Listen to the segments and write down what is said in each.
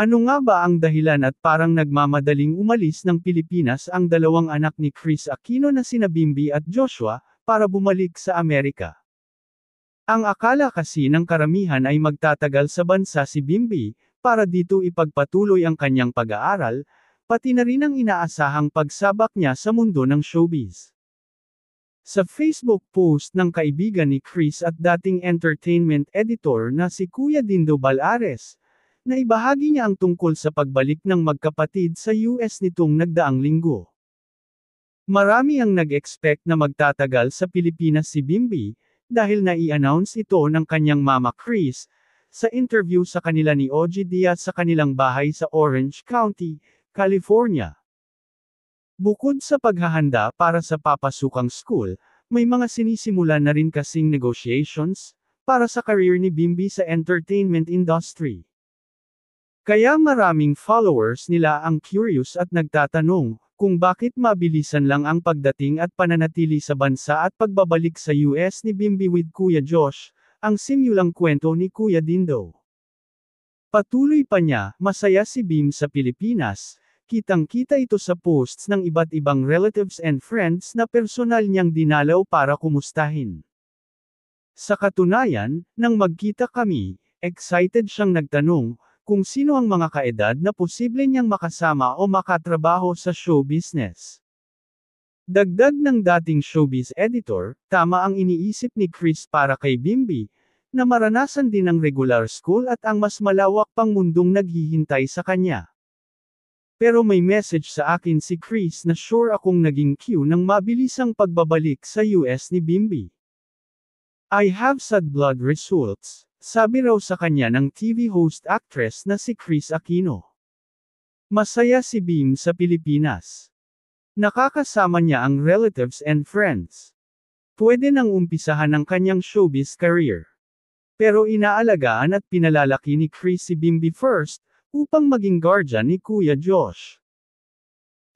Ano nga ba ang dahilan at parang nagmamadaling umalis ng Pilipinas ang dalawang anak ni Chris Aquino na sina Bimbi at Joshua, para bumalik sa Amerika? Ang akala kasi ng karamihan ay magtatagal sa bansa si Bimbi, para dito ipagpatuloy ang kanyang pag-aaral, pati na rin ang inaasahang pagsabak niya sa mundo ng showbiz. Sa Facebook post ng kaibigan ni Chris at dating entertainment editor na si Kuya Dindo Balares, na ibahagi niya ang tungkol sa pagbalik ng magkapatid sa US nitong nagdaang linggo. Marami ang nag-expect na magtatagal sa Pilipinas si Bimby, dahil nai-announce ito ng kanyang mama Chris, sa interview sa kanila ni OG Diaz sa kanilang bahay sa Orange County, California. Bukod sa paghahanda para sa papasukang school, may mga sinisimula na rin kasing negotiations, para sa career ni Bimby sa entertainment industry. Kaya maraming followers nila ang curious at nagtatanong, kung bakit mabilisan lang ang pagdating at pananatili sa bansa at pagbabalik sa US ni Bimbi with Kuya Josh, ang simulang kwento ni Kuya Dindo. Patuloy pa niya, masaya si Bim sa Pilipinas, kitang-kita ito sa posts ng iba't ibang relatives and friends na personal niyang dinalaw para kumustahin. Sa katunayan, nang magkita kami, excited siyang nagtanong, kung sino ang mga kaedad na posible niyang makasama o makatrabaho sa show business. Dagdag ng dating showbiz editor, tama ang iniisip ni Chris para kay Bimby, na maranasan din ang regular school at ang mas malawak pang mundong naghihintay sa kanya. Pero may message sa akin si Chris na sure akong naging cue ng mabilisang pagbabalik sa US ni Bimby. I have sad blood results. Sabi raw sa kanya ng TV host actress na si Chris Aquino. Masaya si Beam sa Pilipinas. Nakakasama niya ang relatives and friends. Pwede nang umpisahan ang kanyang showbiz career. Pero inaalagaan at pinalalaki ni Chris si Bimby first, upang maging guardian ni Kuya Josh.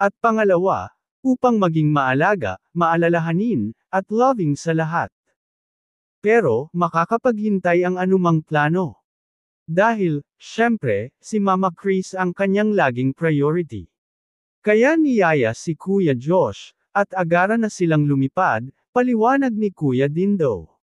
At pangalawa, upang maging maalaga, maalalahanin, at loving sa lahat. Pero, makakapaghintay ang anumang plano. Dahil, syempre, si Mama Chris ang kanyang laging priority. Kaya niyaya si Kuya Josh, at agara na silang lumipad, paliwanag ni Kuya Dindo.